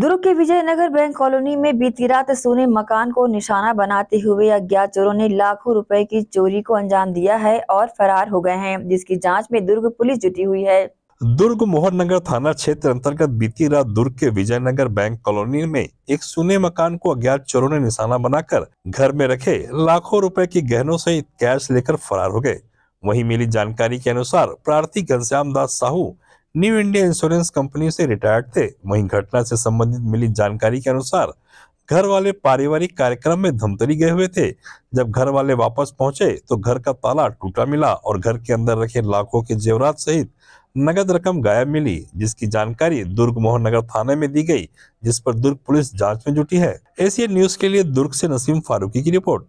दुर्ग के Vijayanagar bank colony में बीती रात सोने मकान को निशाना बनाते हुए अज्ञात चोरों ने लाखों रुपए की चोरी को अंजाम दिया है और फरार हो गए हैं जिसकी जांच में दुर्ग पुलिस जुटी हुई है दुर्ग नगर थाना क्षेत्र अंतर्गत बीती रात दुर्ग के विजयनगर बैंक कॉलोनी में एक सुने मकान को अज्ञात चोरों ने निशाना बनाकर घर में रखे लाखों रुपए की गहनों सहित कैश लेकर फरार हो गए वहीं मिली जानकारी के अनुसार प्रार्थी Ghanshyam Das Sahu New India insurance company से रिटायर्ड थे वहीं घटना से संबंधित मिली जानकारी के अनुसार घर वाले पारिवारिक कार्यक्रम में धमतरी गए हुए थे जब घर वाले वापस पहुंचे तो घर का ताला टूटा मिला और घर के अंदर रखे लाखों के जेवरात सहित नगद रकम गायब मिली जिसकी जानकारी दुर्ग मोहन नगर थाने में दी गई जिस पर दुर्ग पुलिस जांच में जुटी है एशियन न्यूज के लिए दुर्ग से नसीम फारूकी की रिपोर्ट